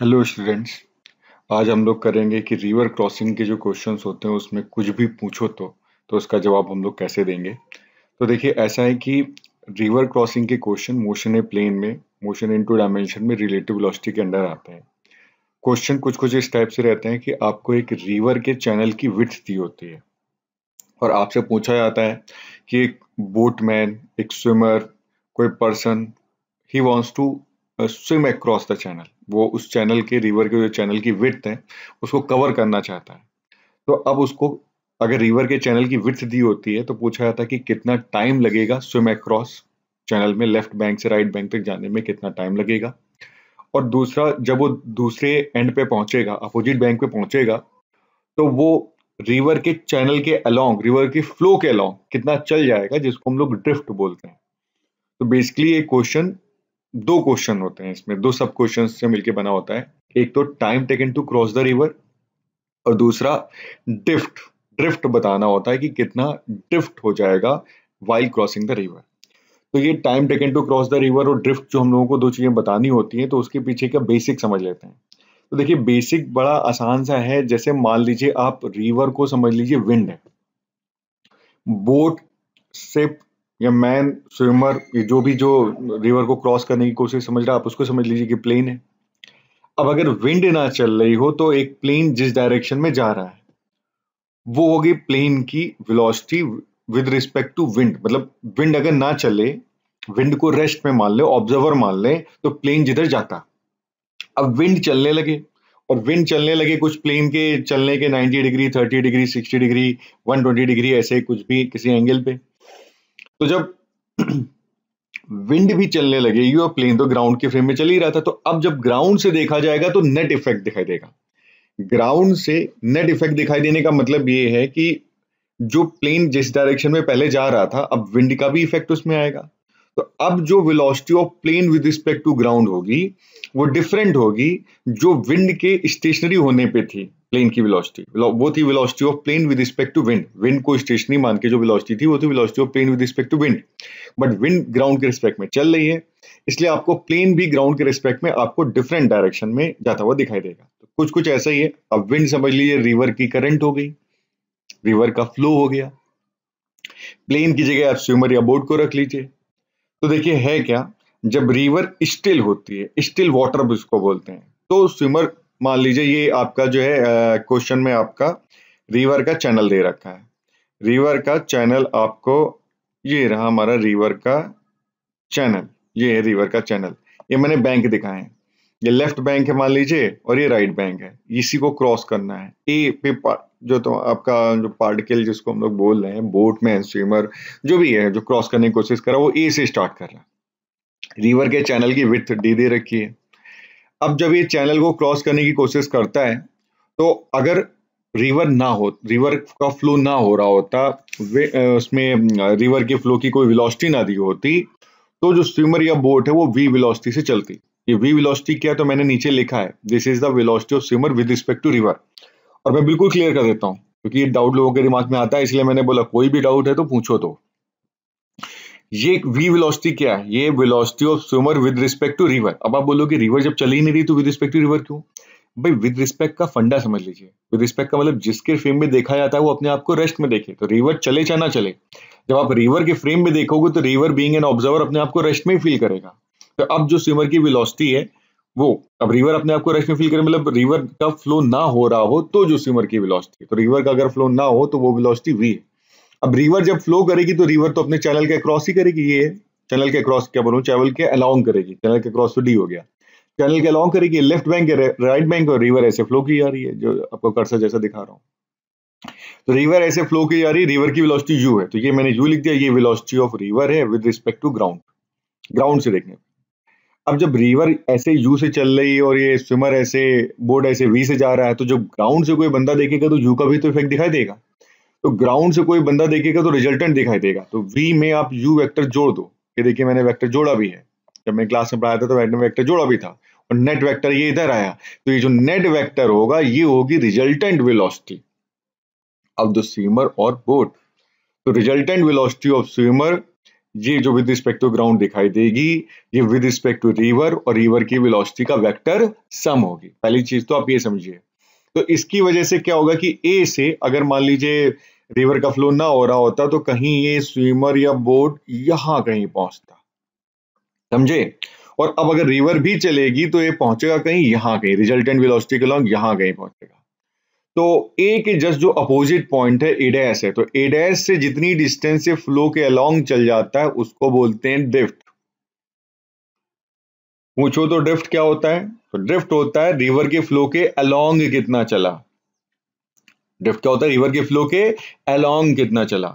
hello students आज हम लोग करेंगे कि रिवर क्रॉसिंग के जो क्वेश्चंस होते हैं उसमें कुछ भी पूछो तो तो उसका जवाब हम लोग कैसे देंगे तो देखिए ऐसा है कि रिवर क्रॉसिंग के क्वेश्चन मोशन ए प्लेन में मोशन इन टू डायमेंशन में रिलेटिव वेलोसिटी के अंडर आते हैं क्वेश्चन कुछ कुछ इस टाइप से रहते हैं कि आपको एक रिवर के चैनल की विथ दी होती है और आपसे पूछा जाता है कि एक बोटमैन एक स्विमर कोई person he wants to swim across the channel वो उस चैनल के रिवर के जो चैनल की विथ है उसको कवर करना चाहता है तो अब उसको अगर रिवर के चैनल की विथ दी होती है तो पूछा जाता है कि कितना टाइम लगेगा स्विम अक्रॉस चैनल में लेफ्ट बैंक से राइट बैंक तक जाने में कितना टाइम लगेगा और दूसरा जब वो दूसरे एंड पे पहुंचेगा अपोजिट बैंक पे पहुंचेगा तो वो रिवर के चैनल के अलोंग रिवर के फ्लो के अलोंग कितना चल जाएगा जिसको हम लोग ड्रिफ्ट बोलते हैं तो बेसिकली ये क्वेश्चन दो क्वेश्चन होते हैं इसमें दो सब क्वेश्चन से मिलकर बना होता है एक तो time taken to cross the river और दूसरा ड्रिफ्ट ड्रिफ्ट बताना होता है कि कितना ड्रिफ्ट हो जाएगा वाइल क्रॉसिंग द रिवर तो ये time taken to cross the river और ड्रिफ्ट जो हम लोगों को दो चीज़ें बतानी होती हैं तो उसके पीछे का बेसिक समझ लेते हैं तो देखिए बेसिक बड़ा आसान सा है जैसे मान लीजिए आप रिवर को समझ लीजिए विंड है बोट शिप या मैन स्विमर ये जो भी जो रिवर को क्रॉस करने की कोशिश समझ रहा है आप उसको समझ लीजिए कि प्लेन है अब अगर विंड ना चल रही हो तो एक प्लेन जिस डायरेक्शन में जा रहा है वो होगी प्लेन की velocity with respect to wind मतलब विंड अगर ना चले विंड को रेस्ट में मान ले ऑब्जर्वर मान ले तो प्लेन जिधर जाता अब विंड चलने लगे और विंड चलने लगे कुछ प्लेन के चलने के 90 डिग्री 30 डिग्री 60 डिग्री 120 डिग्री ऐसे कुछ भी किसी एंगल पे तो जब विंड भी चलने लगेगी और प्लेन तो ग्राउंड के फ्रेम में चल ही रहा था तो अब जब ग्राउंड से देखा जाएगा तो नेट इफेक्ट दिखाई देगा ग्राउंड से नेट इफेक्ट दिखाई देने का मतलब ये है कि जो प्लेन जिस डायरेक्शन में पहले जा रहा था अब विंड का भी इफेक्ट उसमें आएगा तो अब जो velocity of plane with respect to ground होगी वो डिफरेंट होगी जो विंड के स्टेशनरी होने पे थी प्लेन की वेलोसिटी वो थी velocity of plane with respect to wind wind को स्टेशनरी मान के जो वेलोसिटी थी वो थी velocity of plane with respect to wind but wind ground के रिस्पेक्ट में चल रही है इसलिए आपको प्लेन भी ग्राउंड के रिस्पेक्ट में आपको डिफरेंट डायरेक्शन में जाता हुआ दिखाई देगा तो कुछ कुछ ऐसा ही है अब विंड समझ लीजिए रिवर की करंट हो गई रिवर का फ्लो हो गया प्लेन की जगह आप स्विमर या बोट को रख लीजिए तो देखिए है क्या जब रिवर स्टिल होती है स्टिल वाटर उसको बोलते हैं तो स्विमर मान लीजिए ये आपका जो है क्वेश्चन में आपका रिवर का चैनल दे रखा है रिवर का चैनल आपको ये रहा हमारा रिवर का चैनल ये है रिवर का चैनल ये मैंने बैंक दिखाए हैं ये लेफ्ट बैंक है मान लीजिए और ये राइट बैंक है इसी को क्रॉस करना है ए पे जो तो आपका जो पार्टिकल जिसको हम लोग बोल रहे हैं बोट में स्विमर जो भी है जो क्रॉस करने की कोशिश कर रहा है वो ए से स्टार्ट कर रहा है रिवर के चैनल की विथ डी दे रखी है अब जब ये चैनल को क्रॉस करने की कोशिश करता है तो अगर रिवर ना हो रिवर का फ्लो ना हो रहा होता उसमें रिवर के फ्लो की कोई वेलोसिटी ना दी होती तो जो स्विमर या बोट है वो वी विलोस्टी से चलती ये वी वेलोसिटी क्या है तो मैंने नीचे लिखा है this is the velocity of swimmer with respect to river और मैं बिल्कुल क्लियर कर देता हूँ क्योंकि ये डाउट लोगों के दिमाग में आता है इसलिए मैंने बोला कोई भी डाउट है तो पूछो तो ये वी वेलोसिटी क्या है ये velocity of swimmer with respect to river अब आप बोलोगे रिवर जब चली नहीं रही तो विद रिस्पेक्ट टू रिवर क्यों भाई विद रिस्पेक्ट का फंडा समझ लीजिए विद रिस्पेक्ट का मतलब जिसके फ्रेम में देखा जाता है वो अपने आप को रेस्ट में देखे तो रिवर चले चाहे ना चले जब आप रिवर के फ्रेम में देखोगे तो रिवर बीइंग एन ऑब्जर्वर अपने आप को रेस्ट में ही फील करेगा तो अब जो स्विमर की विलोसिटी है वो अब रिवर अपने आप को रश में फील करें मतलब रिवर का फ्लो ना हो रहा हो तो जो स्विमर की विलोसिटी है तो रिवर का अगर फ्लो ना हो तो वो विलोसिटी वी है अब रिवर जब फ्लो करेगी तो रिवर तो अपने चैनल के अक्रॉस ही करेगी ये चैनल के अक्रॉस क्या बोलूँ चैनल के अलॉन्ग करेगी चैनल के अक्रॉस तो डी हो गया चैनल के अलॉन्ग करेगी लेफ्ट बैंक राइट बैंक और रिवर ऐसे फ्लो की जा रही है जो आपको कर्सर जैसा दिखा रहा हूँ तो रिवर ऐसे फ्लो की जा रही है रिवर की विलोसिटी यू है तो ये मैंने यू लिख दिया ये विलोसिटी ऑफ रिवर है with respect to ground ground से देखने अब जब रिवर ऐसे यू से चल रही है और ये स्विमर ऐसे बोर्ड ऐसे वी से जा रहा है तो जब ग्राउंड से कोई बंदा देखेगा तो यू का भी तो इफेक्ट दिखाई देगा तो ग्राउंड से कोई बंदा देखेगा तो रिजल्टेंट दिखाई देगा तो वी में आप यू वेक्टर जोड़ दो ये देखिए मैंने वेक्टर जोड़ा भी है जब मैं क्लास में पढ़ाया था तो मैंने वेक्टर जोड़ा भी था और नेट वेक्टर ये इधर आया तो ये जो नेट वेक्टर होगा ये होगी resultant velocity of the swimmer और बोट तो रिजल्टेंट वेलोसिटी ऑफ स्विमर ये जो विद रिस्पेक्ट टू ग्राउंड दिखाई देगी ये विद रिस्पेक्ट टू रिवर और रिवर की वेलोसिटी का वेक्टर सम होगी पहली चीज तो आप ये समझिए तो इसकी वजह से क्या होगा कि ए से अगर मान लीजिए रिवर का फ्लो ना हो रहा होता तो कहीं ये स्विमर या बोट यहां कहीं पहुंचता समझे और अब अगर रिवर भी चलेगी तो ये पहुंचेगा कहीं यहां कहीं रिजल्टेंट वेलोसिटी के लॉन्ग यहां कहीं पहुंचेगा तो ए के जस्ट जो अपोजिट पॉइंट है एडेस है तो एडेस से जितनी डिस्टेंस से फ्लो के अलोंग चल जाता है उसको बोलते हैं ड्रिफ्ट पूछो तो ड्रिफ्ट क्या होता है तो ड्रिफ्ट होता है रिवर के फ्लो के अलोंग कितना चला ड्रिफ्ट क्या होता है रिवर के फ्लो के अलोंग कितना चला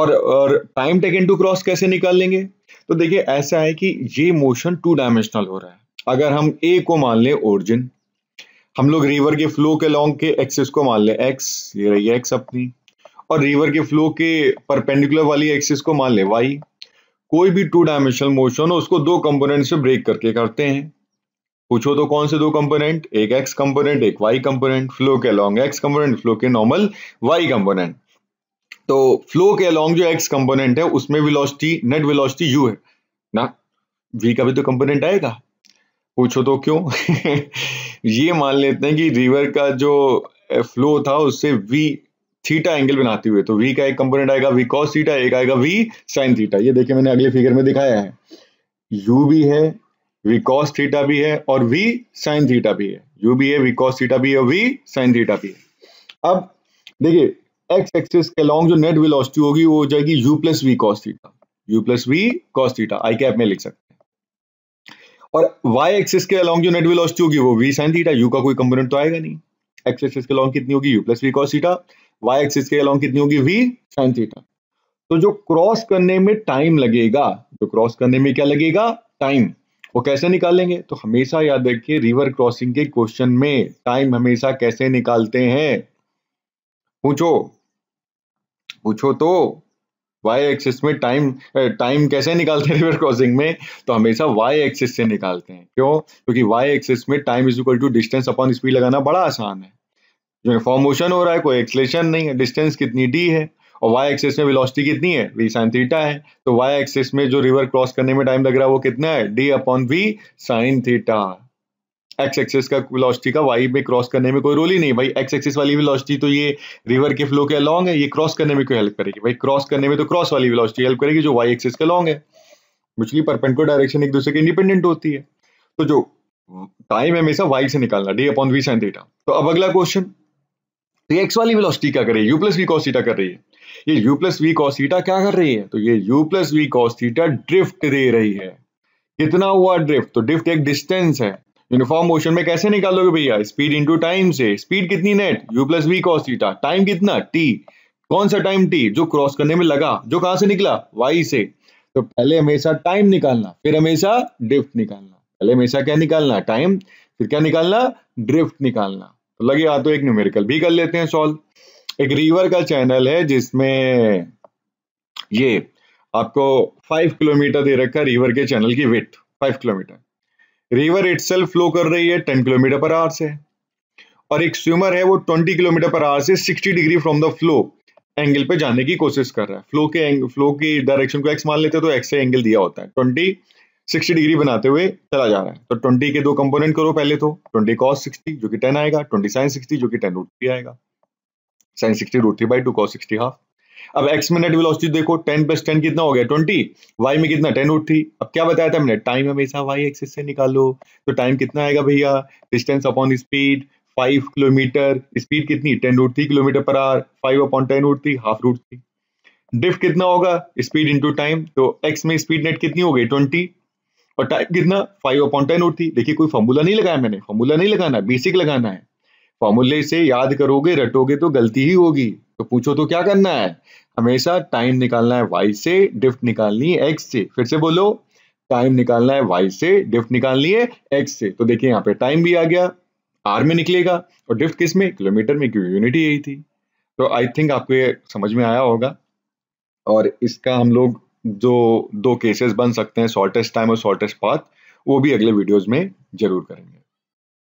और और टाइम टेकन टू क्रॉस कैसे निकाल लेंगे तो देखिए ऐसा है कि ये मोशन टू डायमेंशनल हो रहा है अगर हम ए को मान लें ओरिजिन हम लोग रिवर के फ्लो के लॉन्ग के एक्सिस को मान लें एक्स ये रही एक्स अपनी और रिवर के फ्लो के परपेंडिकुलर वाली एक्सिस को मान लें वाई कोई भी टू डायमेंशनल मोशन हो उसको दो कंपोनेंट से ब्रेक करके करते हैं पूछो तो कौन से दो कंपोनेंट एक एक्स कंपोनेंट एक वाई कंपोनेंट फ्लो के अलॉन्ग एक्स कंपोनेंट फ्लो के नॉर्मल वाई कंपोनेंट तो फ्लो के अलॉन्ग जो एक्स कंपोनेंट है उसमें वेलोसिटी नेट वेलोसिटी यू है ना वी का भी तो कंपोनेंट आएगा पूछो तो क्यों ये मान लेते हैं कि रिवर का जो फ्लो था उससे वी थीटा एंगल बनाते हुए तो वी का एक कंपोनेंट आएगा वी कॉस थीटा एक आएगा वी साइन थीटा ये देखिए मैंने अगले फिगर में दिखाया है यू भी है वी कॉस थीटा भी है और वी साइन थीटा भी है यू भी है वी कॉस थीटा भी है वी साइन थीटा भी है अब देखिए एक्स एक्सिस के लॉन्ग जो नेट वेलोसिटी होगी वो हो जाएगी u plus v cos theta u plus v cos theta i cap में लिख सकते और वाई एक्सिस के अलॉन्ग जो नेट वेलोसिटी होगी वो वी साइन थीटा यू का कोई कंपोनेंट तो आएगा नहीं एक्स एक्सिस के अलॉन्ग कितनी होगी u plus v cos theta y axis के अलॉन्ग कितनी होगी वी साइन थीटा तो जो क्रॉस करने में टाइम लगेगा जो क्रॉस करने में क्या लगेगा टाइम वो कैसे निकालेंगे तो हमेशा याद रखिए रिवर क्रॉसिंग के क्वेश्चन में टाइम हमेशा कैसे निकालते हैं पूछो पूछो तो वाई एक्सिस में टाइम टाइम कैसे निकालते हैं रिवर क्रॉसिंग में तो हमेशा वाई एक्सिस से निकालते हैं क्यों क्योंकि वाई एक्सिस में time is equal to distance upon speed लगाना बड़ा आसान है यूनिफॉर्म मोशन हो रहा है कोई एक्सलेशन नहीं है डिस्टेंस कितनी डी है और वाई एक्सिस में वेलोसिटी कितनी है वी साइन थीटा है तो वाई एक्सिस में जो रिवर क्रॉस करने में टाइम लग रहा है वो कितना है d upon v sine theta x axis का वेलोसिटी का वाई में क्रॉस करने में कोई रोल ही नहीं भाई एक्स एक्सिस वाली वेलोसिटी तो ये रिवर के फ्लो के अलॉन्ग है ये क्रॉस करने में क्यों हेल्प करेगी भाई क्रॉस करने में तो क्रॉस वाली वेलोसिटी हेल्प करेगी जो वाई एक्सिस का लॉन्ग है मुझकी परपेंडिकुलर डायरेक्शन एक दूसरे के इंडिपेंडेंट होती है तो जो टाइम है हमेशा वाई से निकालना d upon v sine theta तो अब अगला क्वेश्चन तो एक्स वाली वेलोसिटी क्या कर रही है u plus v cos theta कर रही है ये u plus v cos theta क्या कर रही है तो ये u plus v cos theta drift दे रही है कितना हुआ ड्रिफ्ट तो ड्रिफ्ट एक डिस्टेंस है यूनिफॉर्म मोशन में कैसे निकालोगे भैया स्पीड इंटू टाइम से स्पीड कितनी net u plus v cos theta time कितना टी कौन सा टाइम टी जो क्रॉस करने में लगा जो कहां से निकला वाई से तो पहले हमेशा टाइम निकालना फिर हमेशा ड्रिफ्ट निकालना पहले हमेशा क्या निकालना टाइम फिर क्या निकालना ड्रिफ्ट निकालना तो लगे हाँ, तो एक न्यूमेरिकल भी कर लेते हैं सॉल्व एक रिवर का चैनल है जिसमें ये आपको फाइव किलोमीटर दे रखा रिवर के चैनल की with five kilometre river it flow कर रही है टेन किलोमीटर पर आवर से और एक स्विमर है वो ट्वेंटी किलोमीटर पर आवर से sixty degree from the flow angle पे जाने की कोशिश कर रहा है फ्लो के फ्लो की डायरेक्शन को एक्स मान लेते हैं तो एक्स से एंगल दिया होता है ट्वेंटी सिक्सटी डिग्री बनाते हुए चला जा रहा है तो ट्वेंटी के दो कंपोनेंट करो पहले तो ट्वेंटी कॉस सिक्सटी जो कि टेन आएगा ट्वेंटी साइन सिक्सटी जो कि टेन रूट थ्री आएगा sine sixty root three by two cos sixty half अब एक्स में नेट वेलोसिटी देखो टेन प्लस टेन कितना हो गया ट्वेंटी वाई में कितना टेन थी अब क्या बताया था हमने टाइम हमेशा वाई एक्सिस से निकालो तो टाइम कितना आएगा भैया distance upon speed five kilometre speed कितनी ten root three kilometre per hour five upon ten root three half root three डिफ कितना होगा स्पीड इंटू टाइम तो एक्स में स्पीड नेट कितनी हो गई ट्वेंटी और टाइम कितना फाइव अपॉन टेन रूट थी देखिए कोई फॉर्मूला नहीं लगाया मैंने फॉर्मूला नहीं लगाना बेसिक लगाना है फॉर्मूले से याद करोगे रटोगे तो गलती ही होगी तो पूछो तो क्या करना है हमेशा टाइम निकालना है वाई से डिफ्ट निकालनी है एक्स से फिर से बोलो टाइम निकालना है वाई से डिफ्ट निकालनी है एक्स से तो देखिए यहाँ पे टाइम भी आ गया आर में निकलेगा और डिफ्ट किस में किलोमीटर में क्यों यूनिटी यही थी तो आई थिंक आपको ये समझ में आया होगा और इसका हम लोग जो दो केसेस बन सकते हैं शॉर्टेस्ट टाइम और शॉर्टेस्ट पाथ वो भी अगले वीडियोज में जरूर करेंगे